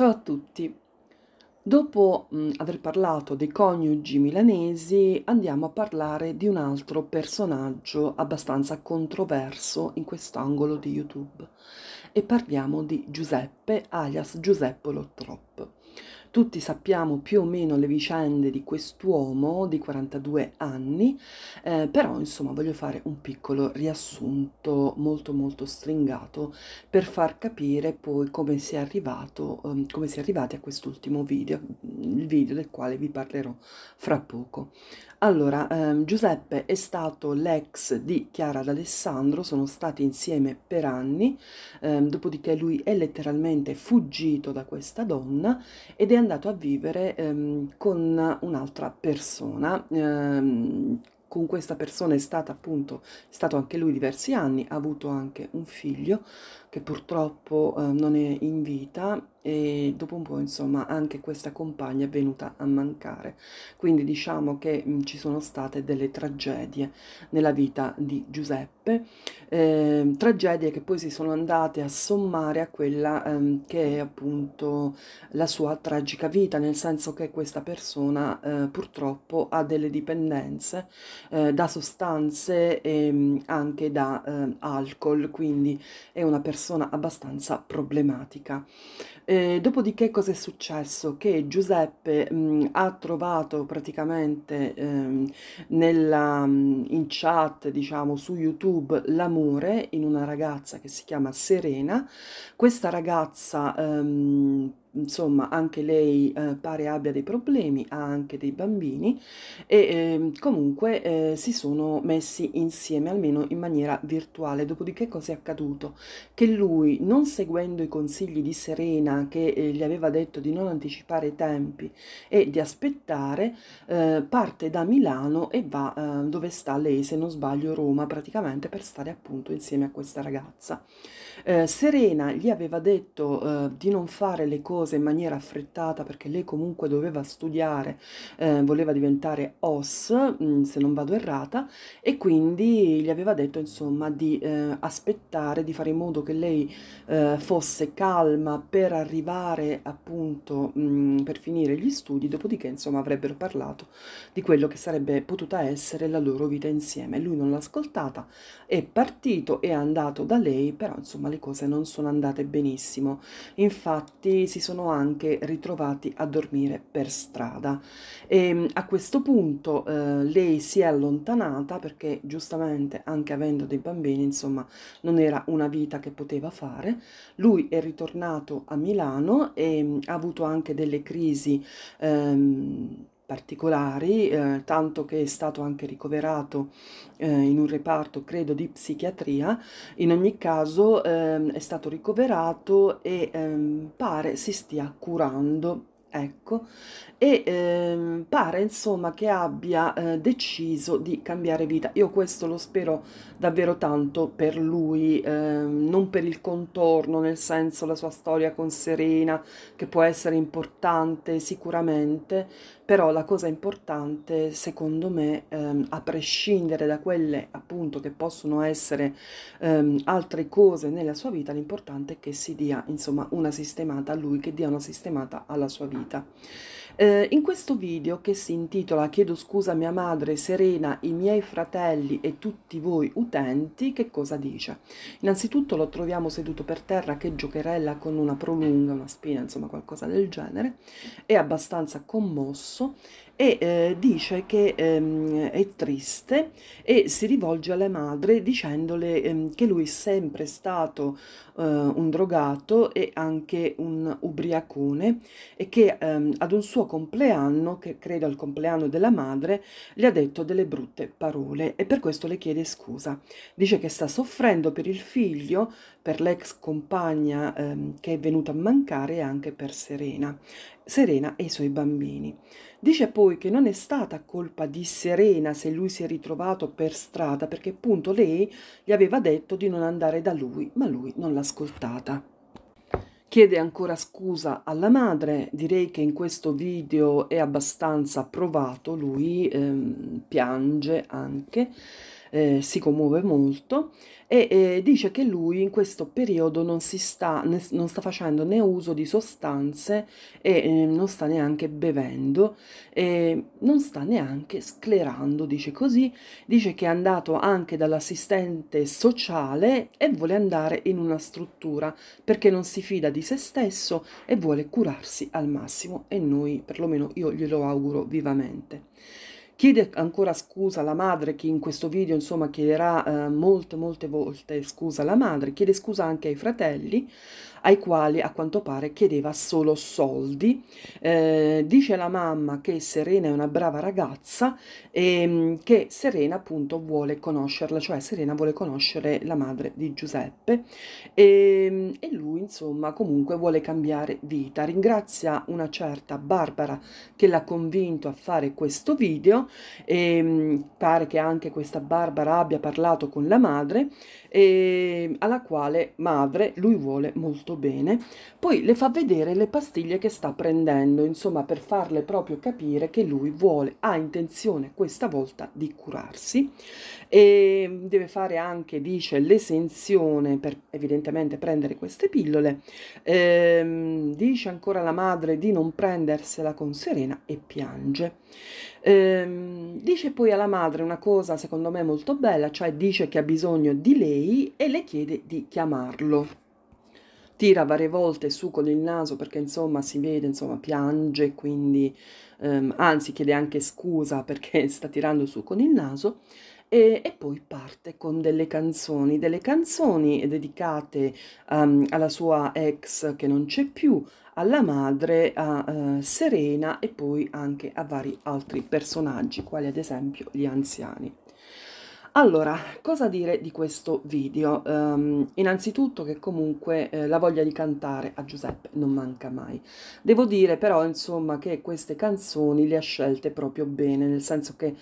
Ciao a tutti. Dopo mh, mm, aver parlato dei coniugi milanesi, andiamo a parlare di un altro personaggio abbastanza controverso in quest'angolo di YouTube e parliamo di Giuseppe alias Giuseppe Lottrop. Tutti sappiamo più o meno le vicende di quest'uomo di 42 anni, eh, però insomma voglio fare un piccolo riassunto molto molto stringato per far capire poi come si è arrivato, eh, come si è arrivati a quest'ultimo video, il video del quale vi parlerò fra poco. Allora, eh, Giuseppe è stato l'ex di Chiara d'Alessandro, sono stati insieme per anni, ehm, dopodiché lui è letteralmente fuggito da questa donna ed è andato a vivere ehm, con un'altra persona. Ehm, con questa persona è stato appunto, è stato anche lui diversi anni, ha avuto anche un figlio che purtroppo eh, non è in vita e dopo un po' insomma anche questa compagna è venuta a mancare. Quindi diciamo che mh, mm, ci sono state delle tragedie nella vita di Giuseppe, eh, tragedie che poi si sono andate a sommare a quella ehm, che è appunto la sua tragica vita, nel senso che questa persona eh, purtroppo ha delle dipendenze eh, da sostanze e mm, anche da ehm, alcol, quindi è una persona persona abbastanza problematica. Eh, dopodiché cosa è successo? Che Giuseppe mh, mm, ha trovato praticamente ehm, nella, mh, mm, in chat, diciamo, su YouTube l'amore in una ragazza che si chiama Serena. Questa ragazza ehm, insomma anche lei eh, pare abbia dei problemi, ha anche dei bambini e eh, comunque eh, si sono messi insieme almeno in maniera virtuale. Dopodiché cosa è accaduto? Che lui non seguendo i consigli di Serena che eh, gli aveva detto di non anticipare i tempi e di aspettare, eh, parte da Milano e va eh, dove sta lei, se non sbaglio Roma praticamente per stare appunto insieme a questa ragazza. Serena gli aveva detto di non fare le cose cose in maniera affrettata perché lei comunque doveva studiare, eh, voleva diventare OS, mm, se non vado errata, e quindi gli aveva detto insomma di eh, aspettare, di fare in modo che lei eh, fosse calma per arrivare appunto mh, mm, per finire gli studi, dopodiché insomma avrebbero parlato di quello che sarebbe potuta essere la loro vita insieme. Lui non l'ha ascoltata, è partito, è andato da lei, però insomma le cose non sono andate benissimo. Infatti si sono sono anche ritrovati a dormire per strada. E, ehm, a questo punto eh, lei si è allontanata perché giustamente anche avendo dei bambini, insomma, non era una vita che poteva fare. Lui è ritornato a Milano e mm, ha avuto anche delle crisi. Ehm, particolari, eh, tanto che è stato anche ricoverato eh, in un reparto, credo, di psichiatria. In ogni caso ehm, è stato ricoverato e ehm, pare si stia curando. Ecco, e ehm, pare insomma che abbia eh, deciso di cambiare vita. Io questo lo spero davvero tanto per lui, ehm, non per il contorno, nel senso la sua storia con Serena, che può essere importante sicuramente, però la cosa importante secondo me ehm, a prescindere da quelle appunto che possono essere ehm, altre cose nella sua vita l'importante è che si dia insomma una sistemata a lui che dia una sistemata alla sua vita eh, in questo video che si intitola Chiedo scusa a mia madre, Serena, i miei fratelli e tutti voi utenti, che cosa dice? Innanzitutto lo troviamo seduto per terra che giocherella con una prolunga, una spina, insomma qualcosa del genere, è abbastanza commosso e eh, dice che ehm, è triste e si rivolge alla madre dicendole ehm, che lui è sempre stato eh, un drogato e anche un ubriacone e che ehm, ad un suo compleanno, che credo al compleanno della madre, le ha detto delle brutte parole e per questo le chiede scusa. Dice che sta soffrendo per il figlio, per l'ex compagna ehm, che è venuta a mancare e anche per Serena. Serena e i suoi bambini. Dice poi che non è stata colpa di Serena se lui si è ritrovato per strada perché appunto lei gli aveva detto di non andare da lui, ma lui non l'ha ascoltata. Chiede ancora scusa alla madre, direi che in questo video è abbastanza provato, lui ehm, piange anche eh, si commuove molto e eh, dice che lui in questo periodo non, si sta, ne, non sta facendo né uso di sostanze e eh, non sta neanche bevendo e non sta neanche sclerando, dice così, dice che è andato anche dall'assistente sociale e vuole andare in una struttura perché non si fida di se stesso e vuole curarsi al massimo e noi perlomeno io glielo auguro vivamente. Chiede ancora scusa alla madre che in questo video insomma chiederà eh, molte molte volte scusa alla madre, chiede scusa anche ai fratelli, ai quali a quanto pare chiedeva solo soldi. Eh, dice la mamma che Serena è una brava ragazza e ehm, che Serena appunto vuole conoscerla, cioè Serena vuole conoscere la madre di Giuseppe e, ehm, e lui insomma comunque vuole cambiare vita. Ringrazia una certa Barbara che l'ha convinto a fare questo video e ehm, pare che anche questa Barbara abbia parlato con la madre e alla quale madre lui vuole molto molto bene, poi le fa vedere le pastiglie che sta prendendo, insomma per farle proprio capire che lui vuole, ha intenzione questa volta di curarsi e deve fare anche, dice, l'esenzione per evidentemente prendere queste pillole, ehm, dice ancora la madre di non prendersela con Serena e piange. Ehm, dice poi alla madre una cosa secondo me molto bella, cioè dice che ha bisogno di lei e le chiede di chiamarlo tira varie volte su con il naso perché insomma si vede, insomma piange, quindi ehm, anzi chiede anche scusa perché sta tirando su con il naso. E, e, poi parte con delle canzoni, delle canzoni dedicate um, alla sua ex che non c'è più, alla madre, a uh, Serena e poi anche a vari altri personaggi, quali ad esempio gli anziani. Allora, cosa dire di questo video? Um, innanzitutto che comunque eh, la voglia di cantare a Giuseppe non manca mai. Devo dire però insomma che queste canzoni le ha scelte proprio bene, nel senso che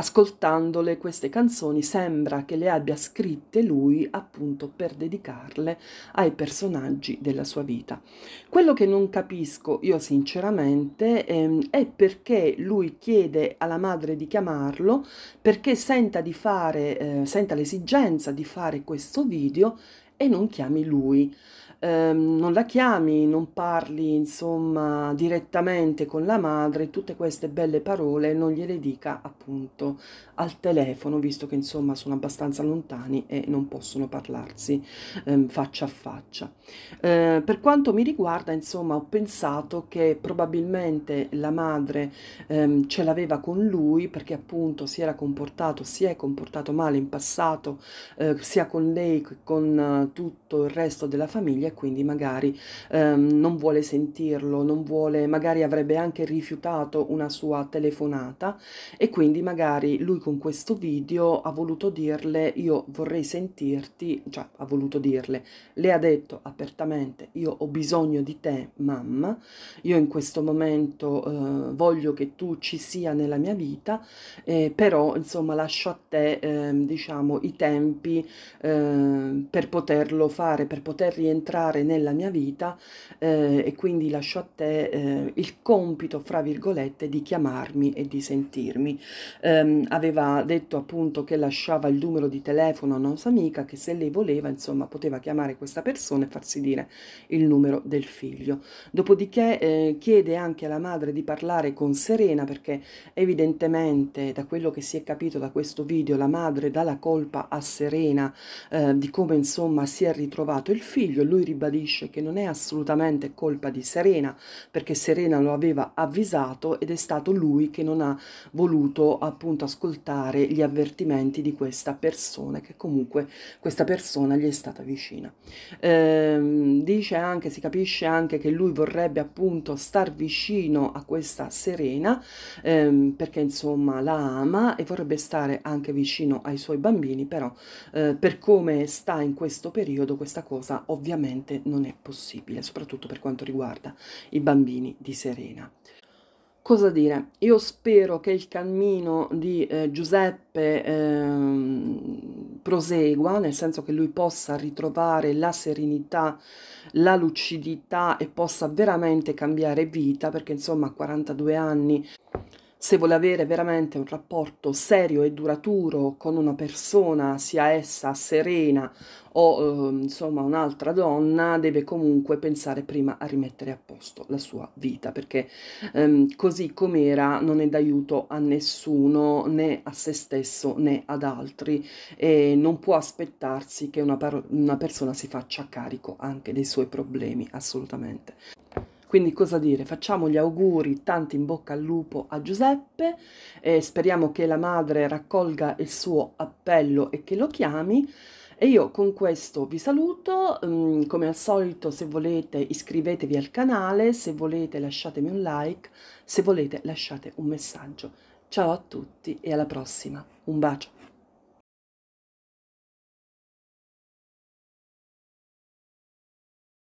Ascoltandole queste canzoni sembra che le abbia scritte lui appunto per dedicarle ai personaggi della sua vita. Quello che non capisco io sinceramente ehm, è perché lui chiede alla madre di chiamarlo, perché senta, di fare, eh, senta l'esigenza di fare questo video e non chiami lui ehm, non la chiami, non parli insomma direttamente con la madre, tutte queste belle parole non gliele dica appunto al telefono, visto che insomma sono abbastanza lontani e non possono parlarsi ehm, faccia a faccia. Eh, per quanto mi riguarda insomma ho pensato che probabilmente la madre ehm, ce l'aveva con lui perché appunto si era comportato, si è comportato male in passato eh, sia con lei che con eh, tutto il resto della famiglia e quindi magari ehm, non vuole sentirlo, non vuole, magari avrebbe anche rifiutato una sua telefonata e quindi magari lui con questo video ha voluto dirle io vorrei sentirti, cioè ha voluto dirle, le ha detto apertamente io ho bisogno di te mamma, io in questo momento eh, voglio che tu ci sia nella mia vita, eh, però insomma lascio a te eh, diciamo i tempi ehm, per poterlo fare, per poter rientrare entrare nella mia vita eh, e quindi lascio a te eh, il compito, fra virgolette, di chiamarmi e di sentirmi. Um, aveva detto appunto che lasciava il numero di telefono a una sua amica che se lei voleva, insomma, poteva chiamare questa persona e farsi dire il numero del figlio. Dopodiché eh, chiede anche alla madre di parlare con Serena perché evidentemente da quello che si è capito da questo video la madre dà la colpa a Serena eh, di come insomma si è ritrovato il figlio, lui ribadisce che non è assolutamente colpa di Serena, perché Serena lo aveva avvisato ed è stato lui che non ha voluto appunto ascoltare gli avvertimenti di questa persona, che comunque questa persona gli è stata vicina. Ehm, dice anche, si capisce anche che lui vorrebbe appunto star vicino a questa Serena, ehm, perché insomma la ama e vorrebbe stare anche vicino ai suoi bambini, però eh, per come sta in questo periodo questa cosa ovviamente assolutamente non è possibile, soprattutto per quanto riguarda i bambini di Serena. Cosa dire? Io spero che il cammino di eh, Giuseppe ehm, prosegua, nel senso che lui possa ritrovare la serenità, la lucidità e possa veramente cambiare vita, perché insomma a 42 anni se vuole avere veramente un rapporto serio e duraturo con una persona, sia essa serena o eh, insomma un'altra donna, deve comunque pensare prima a rimettere a posto la sua vita, perché ehm, così com'era non è d'aiuto a nessuno, né a se stesso né ad altri e non può aspettarsi che una, una persona si faccia carico anche dei suoi problemi, assolutamente. Quindi cosa dire? Facciamo gli auguri, tanti in bocca al lupo a Giuseppe e speriamo che la madre raccolga il suo appello e che lo chiami. E io con questo vi saluto, mm, come al solito se volete iscrivetevi al canale, se volete lasciatemi un like, se volete lasciate un messaggio. Ciao a tutti e alla prossima. Un bacio.